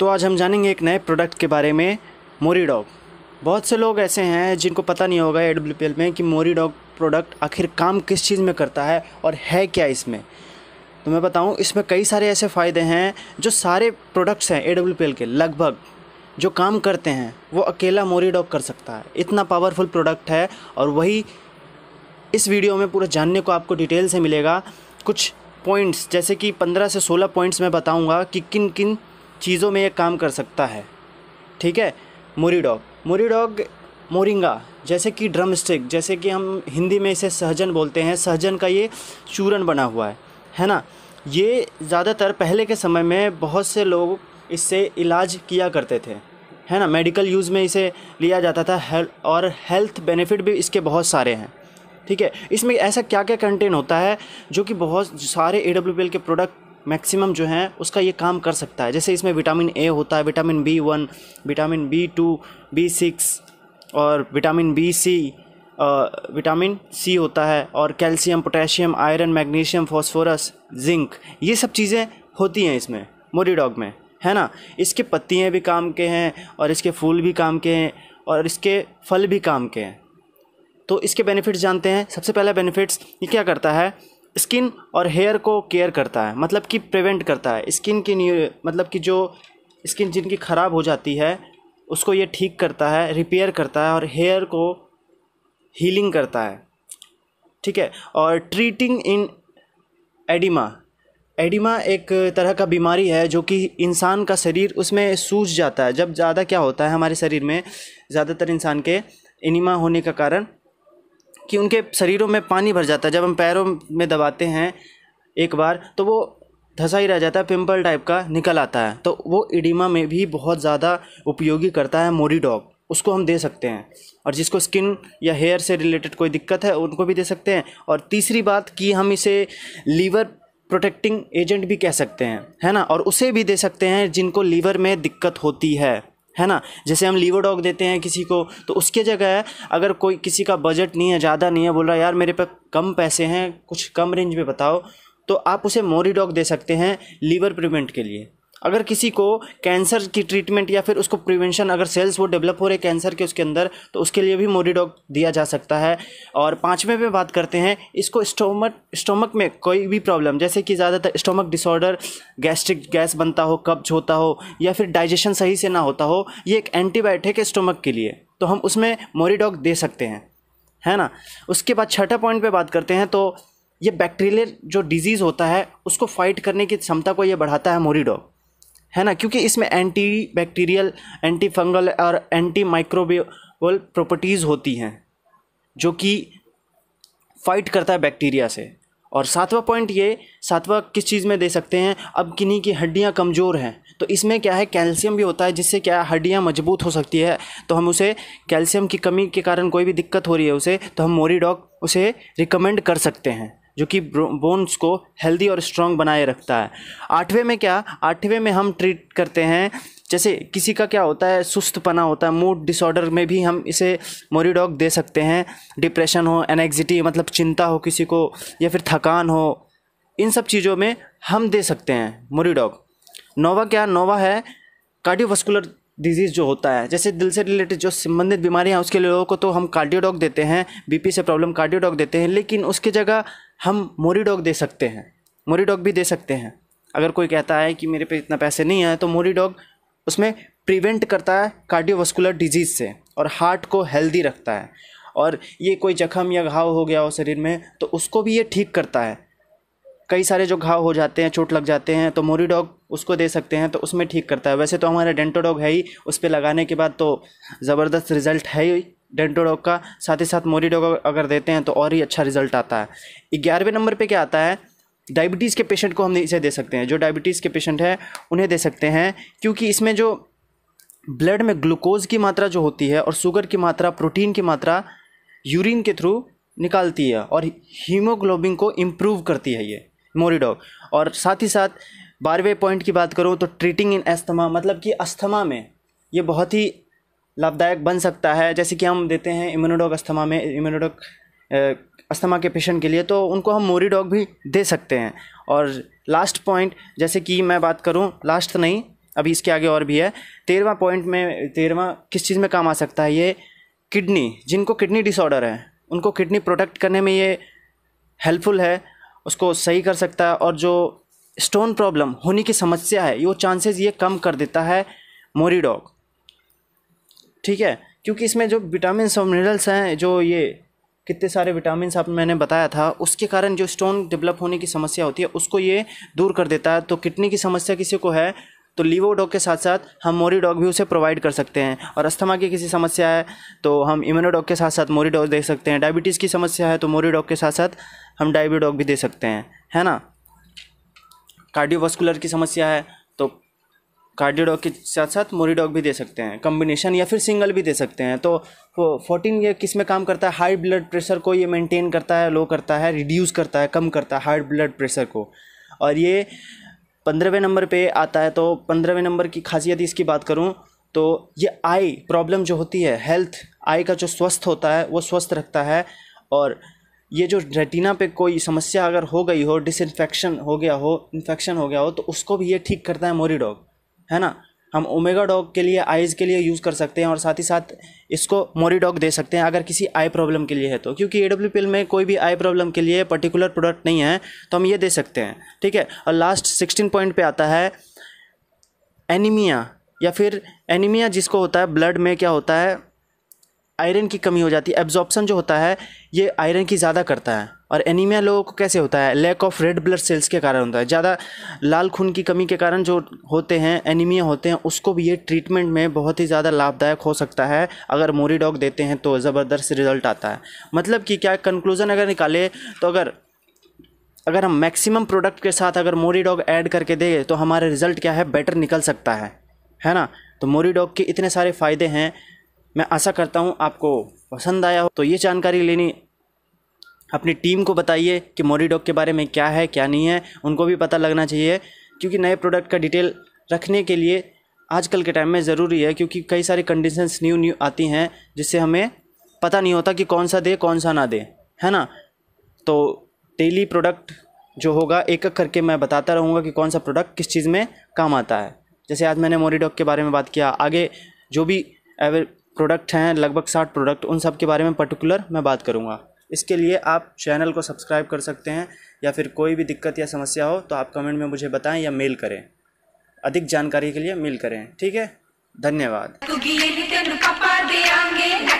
तो आज हम जानेंगे एक नए प्रोडक्ट के बारे में मोरी डॉग बहुत से लोग ऐसे हैं जिनको पता नहीं होगा ए डब्ल्यू में कि मोरी डॉग प्रोडक्ट आखिर काम किस चीज़ में करता है और है क्या इसमें तो मैं बताऊं इसमें कई सारे ऐसे फ़ायदे हैं जो सारे प्रोडक्ट्स हैं ए डब्ल्यू पी एल के लगभग जो काम करते हैं वो अकेला मोरी डॉग कर सकता है इतना पावरफुल प्रोडक्ट है और वही इस वीडियो में पूरा जानने को आपको डिटेल से मिलेगा कुछ पॉइंट्स जैसे कि पंद्रह से सोलह पॉइंट्स मैं बताऊंगा कि किन किन चीज़ों में ये काम कर सकता है ठीक है मोरी डॉग मोरी डॉग मोरिंगा जैसे कि ड्रम स्टिक जैसे कि हम हिंदी में इसे सहजन बोलते हैं सहजन का ये चूरन बना हुआ है है ना ये ज़्यादातर पहले के समय में बहुत से लोग इससे इलाज किया करते थे है ना मेडिकल यूज़ में इसे लिया जाता था हेल, और हेल्थ बेनिफिट भी इसके बहुत सारे हैं ठीक है इसमें ऐसा क्या क्या कंटेंट होता है जो कि बहुत सारे ए के प्रोडक्ट मैक्सिमम जो है उसका ये काम कर सकता है जैसे इसमें विटामिन ए होता है vitamin B one vitamin B two B six और vitamin B C vitamin C होता है और calcium potassium iron magnesium phosphorus zinc ये सब चीज़ें होती हैं इसमें मोरी डॉग में है ना इसके पत्तियाँ भी काम के हैं और इसके फूल भी काम के हैं और इसके फल भी काम के हैं तो इसके बेनिफिट्स जानते हैं सबसे पहला बेनिफिट्स ये क्या करता है स्किन और हेयर को केयर करता है मतलब कि प्रिवेंट करता है स्किन की मतलब कि जो स्किन जिनकी ख़राब हो जाती है उसको ये ठीक करता है रिपेयर करता है और हेयर को हीलिंग करता है ठीक है और ट्रीटिंग इन एडिमा एडिमा एक तरह का बीमारी है जो कि इंसान का शरीर उसमें सूज जाता है जब ज़्यादा क्या होता है हमारे शरीर में ज़्यादातर इंसान के एनिमा होने का कारण कि उनके शरीरों में पानी भर जाता है जब हम पैरों में दबाते हैं एक बार तो वो धंसा ही रह जाता है पिंपल टाइप का निकल आता है तो वो इडिमा में भी बहुत ज़्यादा उपयोगी करता है मोरी डॉग उसको हम दे सकते हैं और जिसको स्किन या हेयर से रिलेटेड कोई दिक्कत है उनको भी दे सकते हैं और तीसरी बात कि हम इसे लीवर प्रोटेक्टिंग एजेंट भी कह सकते हैं है ना और उसे भी दे सकते हैं जिनको लीवर में दिक्कत होती है है ना जैसे हम लीवो डॉग देते हैं किसी को तो उसके जगह अगर कोई किसी का बजट नहीं है ज़्यादा नहीं है बोल रहा यार मेरे पे कम पैसे हैं कुछ कम रेंज में बताओ तो आप उसे मोरी डॉग दे सकते हैं लीवर प्रिवेंट के लिए अगर किसी को कैंसर की ट्रीटमेंट या फिर उसको प्रिवेंशन अगर सेल्स वो डेवलप हो रहे कैंसर के उसके अंदर तो उसके लिए भी मोरीडॉग दिया जा सकता है और पाँचवें पे बात करते हैं इसको स्टोमक स्टोमक में कोई भी प्रॉब्लम जैसे कि ज़्यादातर स्टोमक डिसऑर्डर गैस्ट्रिक गैस बनता हो कब्ज होता हो या फिर डाइजेशन सही से ना होता हो ये एक एंटीबायोटिक है स्टोमक के लिए तो हम उसमें मोरीडॉग दे सकते हैं है ना उसके बाद छठा पॉइंट पे बात करते हैं तो ये बैक्टीरियल जो डिजीज़ होता है उसको फाइट करने की क्षमता को ये बढ़ाता है मोरीडॉग है ना क्योंकि इसमें एंटी बैक्टीरियल एंटी फंगल और एंटी माइक्रोबियल प्रॉपर्टीज़ होती हैं जो कि फाइट करता है बैक्टीरिया से और सातवां पॉइंट ये सातवां किस चीज़ में दे सकते हैं अब किन्हीं की हड्डियाँ कमज़ोर हैं तो इसमें क्या है कैल्शियम भी होता है जिससे क्या है हड्डियाँ मजबूत हो सकती है तो हम उसे कैल्शियम की कमी के कारण कोई भी दिक्कत हो रही है उसे तो हम मोरी डॉग उसे रिकमेंड कर सकते हैं जो कि बोन्स को हेल्दी और स्ट्रांग बनाए रखता है आठवें में क्या आठवें में हम ट्रीट करते हैं जैसे किसी का क्या होता है सुस्तपना होता है मूड डिसऑर्डर में भी हम इसे मोरीडॉग दे सकते हैं डिप्रेशन हो एनेक्जिटी मतलब चिंता हो किसी को या फिर थकान हो इन सब चीज़ों में हम दे सकते हैं मोरीडॉग नोवा क्या नोवा है कार्डियोवास्कुलर डिजीज़ जो होता है जैसे दिल से रिलेटेड जो संबंधित बीमारियाँ उसके लोगों को तो हम कार्डियोडॉग देते हैं बीपी से प्रॉब्लम कार्डियोडॉग देते हैं लेकिन उसकी जगह हम मोरीडॉग दे सकते हैं मोरीडॉग भी दे सकते हैं अगर कोई कहता है कि मेरे पे इतना पैसे नहीं है तो मोरीडॉग उसमें प्रिवेंट करता है कार्डियोवास्कुलर डिजीज़ से और हार्ट को हेल्दी रखता है और ये कोई जख्म या घाव हो गया हो शरीर में तो उसको भी ये ठीक करता है कई सारे जो घाव हो जाते हैं चोट लग जाते हैं तो मोरी डॉग उसको दे सकते हैं तो उसमें ठीक करता है वैसे तो हमारा डेंटो डॉग है ही उस पर लगाने के बाद तो ज़बरदस्त रिज़ल्ट है ही डेंटो डॉग का साथ ही साथ मोरी डॉग अगर देते हैं तो और ही अच्छा रिज़ल्ट आता है ग्यारहवें नंबर पर क्या आता है डायबिटीज़ के पेशेंट को हम इसे दे सकते हैं जो डायबिटीज़ के पेशेंट हैं उन्हें दे सकते हैं क्योंकि इसमें जो ब्लड में ग्लूकोज की मात्रा जो होती है और शुगर की मात्रा प्रोटीन की मात्रा यूरिन के थ्रू निकालती है और हीमोग्लोबिन को इम्प्रूव करती है ये मोरी डॉग और साथ ही साथ बारहवें पॉइंट की बात करूँ तो ट्रीटिंग इन अस्थमा मतलब कि अस्थमा में ये बहुत ही लाभदायक बन सकता है जैसे कि हम देते हैं इम्यूनोडॉग अस्थमा में इम्यूनोडॉग अस्थमा के पेशेंट के लिए तो उनको हम मोरी डॉग भी दे सकते हैं और लास्ट पॉइंट जैसे कि मैं बात करूँ लास्ट नहीं अभी इसके आगे और भी है तेरहवा पॉइंट में तेरहवा किस चीज़ में काम आ सकता है ये किडनी जिनको किडनी डिसऑर्डर है उनको किडनी प्रोटेक्ट करने में ये हेल्पफुल है उसको सही कर सकता है और जो स्टोन प्रॉब्लम होने की समस्या है वो चांसेस ये कम कर देता है मोरीडॉग ठीक है क्योंकि इसमें जो विटामिन और मिनरल्स हैं जो ये कितने सारे विटामिन आप मैंने बताया था उसके कारण जो स्टोन डेवलप होने की समस्या होती है उसको ये दूर कर देता है तो किडनी की समस्या किसी को है तो लीवो डॉग के साथ साथ हम मोरी डॉग भी उसे प्रोवाइड कर सकते हैं और अस्थमा की किसी समस्या है तो हम इम्यूनो डॉग के साथ साथ मोरी डॉग दे सकते हैं डायबिटीज़ की समस्या है तो मोरी डॉग के साथ साथ हम डायबी डॉग भी दे सकते हैं है ना कार्डियोवास्कुलर की समस्या है तो कार्डियो डॉग के साथ साथ मोरी डॉग भी दे सकते हैं कम्बिनेशन या फिर सिंगल भी दे सकते हैं तो वो फोर्टीन ये किस में काम करता है हाई ब्लड प्रेशर को ये मेंटेन करता है लो करता है रिड्यूस करता है कम करता है हाई ब्लड प्रेशर को और ये पंद्रहवें नंबर पे आता है तो पंद्रहवें नंबर की खासियत इसकी बात करूँ तो ये आई प्रॉब्लम जो होती है हेल्थ आई का जो स्वस्थ होता है वो स्वस्थ रखता है और ये जो रेटिना पे कोई समस्या अगर हो गई हो डिसइन्फेक्शन हो गया हो इन्फेक्शन हो गया हो तो उसको भी ये ठीक करता है मोरी डॉग है ना हम ओमेगा डॉग के लिए आइज़ के लिए यूज़ कर सकते हैं और साथ ही साथ इसको मोरी डॉग दे सकते हैं अगर किसी आई प्रॉब्लम के लिए है तो क्योंकि ए डब्ल्यू पी एल में कोई भी आई प्रॉब्लम के लिए पर्टिकुलर प्रोडक्ट नहीं है तो हम ये दे सकते हैं ठीक है और लास्ट सिक्सटीन पॉइंट पर आता है एनीमिया या फिर एनीमिया जिसको होता है ब्लड में क्या होता है आयरन की कमी हो जाती है एब्जॉर्बसन जो होता है ये आयरन की ज़्यादा करता है और एनीमिया लोगों को कैसे होता है lack of red blood cells के कारण होता है ज़्यादा लाल खून की कमी के कारण जो होते हैं एनीमिया होते हैं उसको भी ये ट्रीटमेंट में बहुत ही ज़्यादा लाभदायक हो सकता है अगर मोरी डॉग देते हैं तो ज़बरदस्त रिजल्ट आता है मतलब कि क्या कंक्लूज़न अगर निकाले तो अगर अगर हम मैक्सिमम प्रोडक्ट के साथ अगर मोरी डॉग ऐड करके दे तो हमारा रिज़ल्ट क्या है बेटर निकल सकता है है ना तो मोरी डॉग के इतने सारे फ़ायदे हैं मैं आशा करता हूँ आपको पसंद आया हो तो ये जानकारी लेनी अपनी टीम को बताइए कि मोरी डॉग के बारे में क्या है क्या नहीं है उनको भी पता लगना चाहिए क्योंकि नए प्रोडक्ट का डिटेल रखने के लिए आजकल के टाइम में ज़रूरी है क्योंकि कई सारी कंडीशंस न्यू न्यू आती हैं जिससे हमें पता नहीं होता कि कौन सा दे कौन सा ना दे है ना तो डेली प्रोडक्ट जो होगा एक एक करके मैं बताता रहूँगा कि कौन सा प्रोडक्ट किस चीज़ में काम आता है जैसे आज मैंने मोरी डॉग के बारे में बात किया आगे जो भी प्रोडक्ट हैं लगभग साठ प्रोडक्ट उन सब के बारे में पर्टिकुलर मैं बात करूँगा इसके लिए आप चैनल को सब्सक्राइब कर सकते हैं या फिर कोई भी दिक्कत या समस्या हो तो आप कमेंट में मुझे बताएं या मेल करें अधिक जानकारी के लिए मेल करें ठीक है धन्यवाद